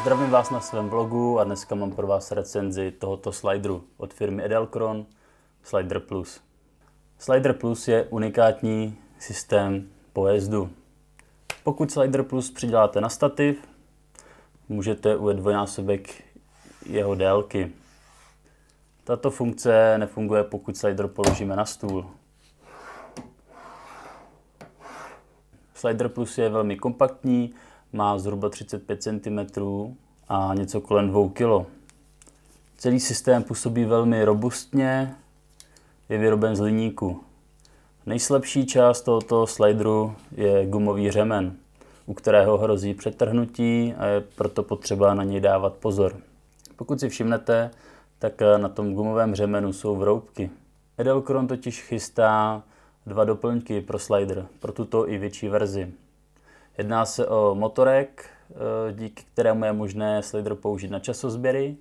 Zdravím vás na svém blogu a dneska mám pro vás recenzi tohoto slideru od firmy Edelkron Slider Plus. Slider Plus je unikátní systém pojezdu. Pokud Slider Plus přiděláte na stativ, můžete ujet dvojnásobek jeho délky. Tato funkce nefunguje, pokud slider položíme na stůl. Slider Plus je velmi kompaktní, má zhruba 35 cm a něco kolem 2 kg. Celý systém působí velmi robustně, je vyroben z liníku. Nejslabší část tohoto slideru je gumový řemen, u kterého hrozí přetrhnutí a je proto potřeba na něj dávat pozor. Pokud si všimnete, tak eh, na tom gumovém řemenu jsou vroubky. Edelkron totiž chystá dva doplňky pro slider, pro tuto i větší verzi. Jedná se o motorek, eh, díky kterému je možné slider použít na časozběry,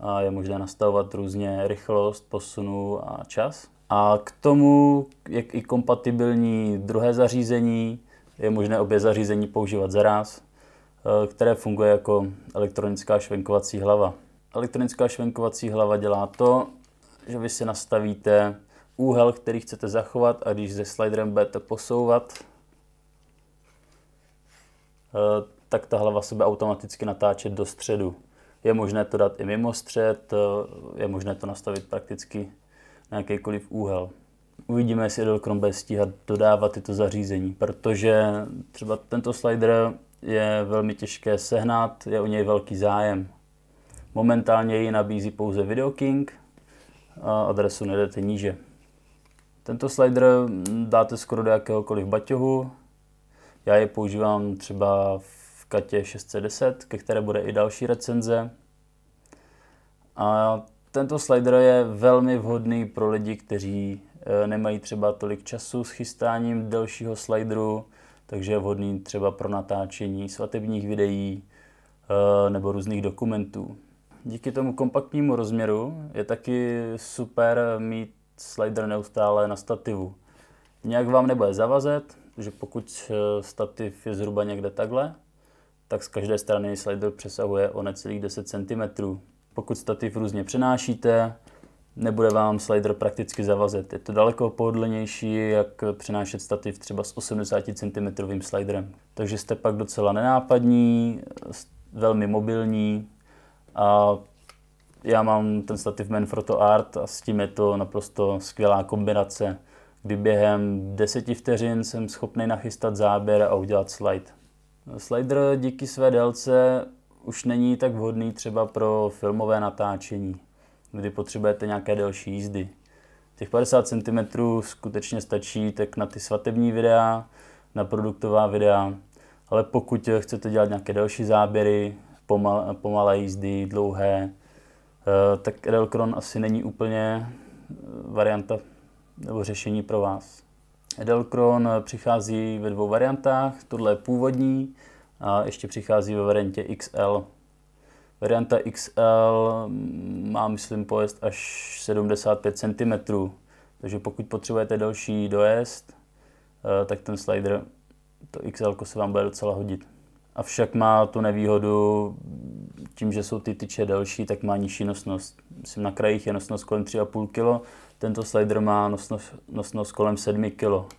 a je možné nastavovat různě rychlost, posunu a čas. A k tomu, jak i kompatibilní druhé zařízení, je možné obě zařízení používat zaraz, eh, které funguje jako elektronická švenkovací hlava elektronická švenkovací hlava dělá to, že vy si nastavíte úhel, který chcete zachovat a když se sliderem budete posouvat, eh, tak ta hlava se bude automaticky natáčet do středu. Je možné to dát i mimo střed, eh, je možné to nastavit prakticky na jakýkoliv úhel. Uvidíme, jestli Chrome bude stíhat dodávat tyto zařízení, protože třeba tento slider je velmi těžké sehnat, je o něj velký zájem. Momentálně ji nabízí pouze VideoKing a adresu najdete níže. Tento slider dáte skoro do jakéhokoliv baťohu. Já je používám třeba v Katě 610, ke které bude i další recenze. A tento slider je velmi vhodný pro lidi, kteří eh, nemají třeba tolik času s chystáním delšího slideru, takže je vhodný třeba pro natáčení svatebních videí eh, nebo různých dokumentů díky tomu kompaktnímu rozměru je taky super mít slider neustále na stativu. Nějak vám nebude zavazet, že pokud eh, stativ je zhruba někde takhle, tak z každé strany slider přesahuje o necelých 10 cm. Pokud stativ různě přenášíte, nebude vám slider prakticky zavazet. Je to daleko pohodlnější, jak přenášet stativ třeba s 80 cm sliderem. Takže jste pak docela nenápadní, velmi mobilní a já mám ten stativ Manfrotto Art a s tím je to naprosto skvělá kombinace, kdy během deseti vteřin jsem schopný nachystat záběr a udělat slide. Slider díky své délce už není tak vhodný třeba pro filmové natáčení, kdy potřebujete nějaké delší jízdy. Těch 50 cm skutečně stačí tak na ty svatební videa, na produktová videa, ale pokud chcete dělat nějaké další záběry, pomal, pomalé jízdy, dlouhé, eh, tak Edelkron asi není úplně eh, varianta nebo řešení pro vás. Edelkron přichází ve dvou variantách, tohle je původní a ještě přichází ve variantě XL. Varianta XL mm, má, myslím, pojezd až 75 cm, takže pokud potřebujete další dojezd, eh, tak ten slider, to XL se vám bude docela hodit avšak má tu nevýhodu, tím, že jsou ty tyče delší, tak má nižší nosnost. Myslím, na krajích je nosnost kolem 3,5 kg, tento slider má nosnost, nosnost kolem 7 kg.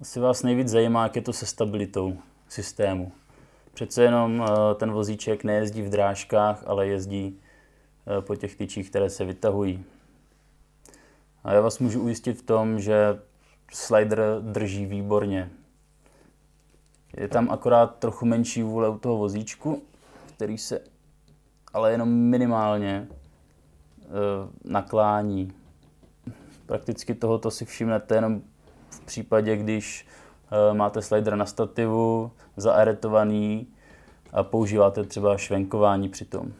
Asi vás nejvíc zajímá, jak je to se stabilitou systému. Přece jenom eh, ten vozíček nejezdí v drážkách, ale jezdí eh, po těch tyčích, které se vytahují. A já vás můžu ujistit v tom, že slider drží výborně. Je tam akorát trochu menší vůle u toho vozíčku, který se ale jenom minimálně eh, naklání. Prakticky tohoto si všimnete jenom v případě, když eh, máte slider na stativu, zaeretovaný a používáte třeba švenkování tom.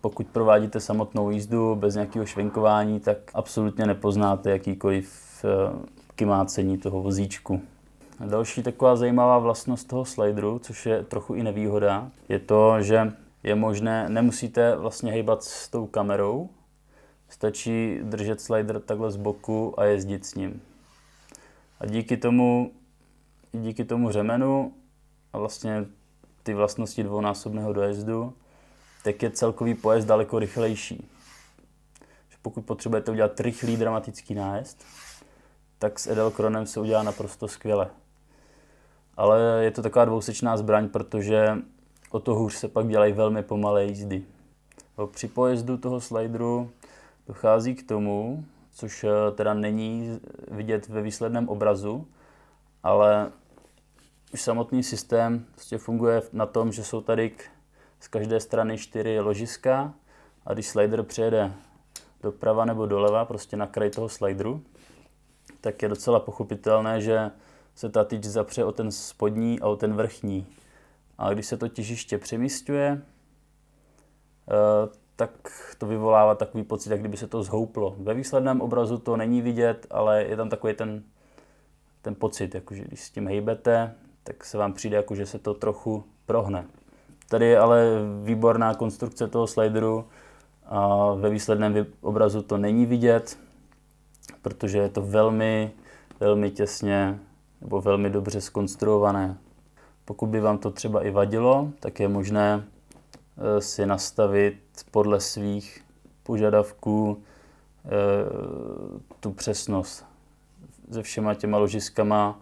Pokud provádíte samotnou jízdu bez nějakého švenkování, tak absolutně nepoznáte jakýkoliv eh, kymácení toho vozíčku. Další taková zajímavá vlastnost toho slideru, což je trochu i nevýhoda, je to, že je možné, nemusíte vlastně hejbat s tou kamerou, stačí držet slider takhle z boku a jezdit s ním. A díky tomu, díky tomu řemenu a vlastně ty vlastnosti dvounásobného dojezdu, tak je celkový pojezd daleko rychlejší. Pokud potřebujete udělat rychlý dramatický nájezd, tak s Edelkronem se udělá naprosto skvěle ale je to taková dvousečná zbraň, protože o to hůř se pak dělají velmi pomalé jízdy. Při pojezdu toho slideru dochází k tomu, což eh, teda není vidět ve výsledném obrazu, ale už samotný systém prostě funguje na tom, že jsou tady k, z každé strany čtyři ložiska a když slider přejede doprava nebo doleva, prostě na kraj toho slideru, tak je docela pochopitelné, že se ta tyč zapře o ten spodní a o ten vrchní. A když se to těžiště přemístuje, eh, tak to vyvolává takový pocit, jak kdyby se to zhouplo. Ve výsledném obrazu to není vidět, ale je tam takový ten, ten pocit, jakože když s tím hejbete, tak se vám přijde, jakože se to trochu prohne. Tady je ale výborná konstrukce toho slideru a ve výsledném obrazu to není vidět, protože je to velmi, velmi těsně nebo velmi dobře skonstruované. Pokud by vám to třeba i vadilo, tak je možné eh, si nastavit podle svých požadavků eh, tu přesnost. Se všema těma ložiskama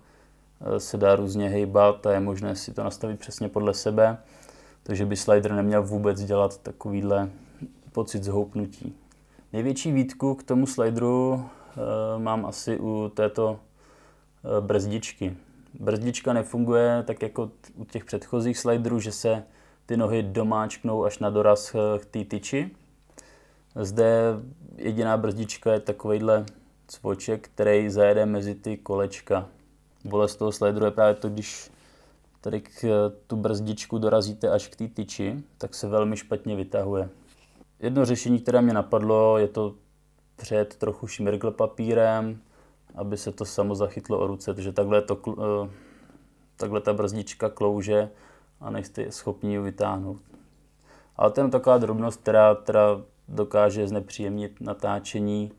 eh, se dá různě hejbat a je možné si to nastavit přesně podle sebe, takže by slider neměl vůbec dělat takovýhle pocit zhoupnutí. Největší výtku k tomu slideru mám asi u této Eh, brzdičky. Brzdička nefunguje tak jako u těch předchozích sliderů, že se ty nohy domáčknou až na doraz eh, k té tyči. Zde jediná brzdička je takovýhle cvoček, který zajede mezi ty kolečka. Bolest toho slideru je právě to, když tady k eh, tu brzdičku dorazíte až k té tyči, tak se velmi špatně vytahuje. Jedno řešení, které mě napadlo, je to před trochu šmirgl papírem, aby se to samo zachytlo o ruce, takže takhle, to, eh, takhle ta brzdička klouže a nejste schopni ji vytáhnout. Ale to je taková drobnost, která, která dokáže znepříjemnit natáčení,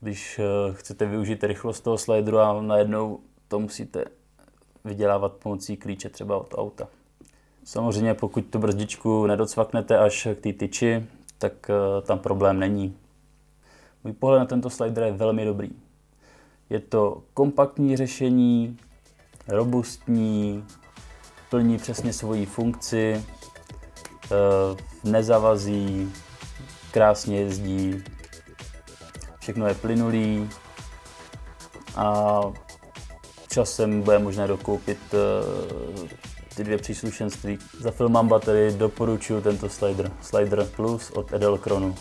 když eh, chcete využít rychlost toho slideru a najednou to musíte vydělávat pomocí klíče třeba od auta. Samozřejmě pokud tu brzdičku nedocvaknete až k té tyči, tak eh, tam problém není. Můj pohled na tento slider je velmi dobrý. Je to kompaktní řešení, robustní, plní přesně svoji funkci, eh, nezavazí, krásně jezdí, všechno je plynulý a časem bude možné dokoupit eh, ty dvě příslušenství. Za filmám baterii doporučuji tento slider, slider plus od Edelkronu.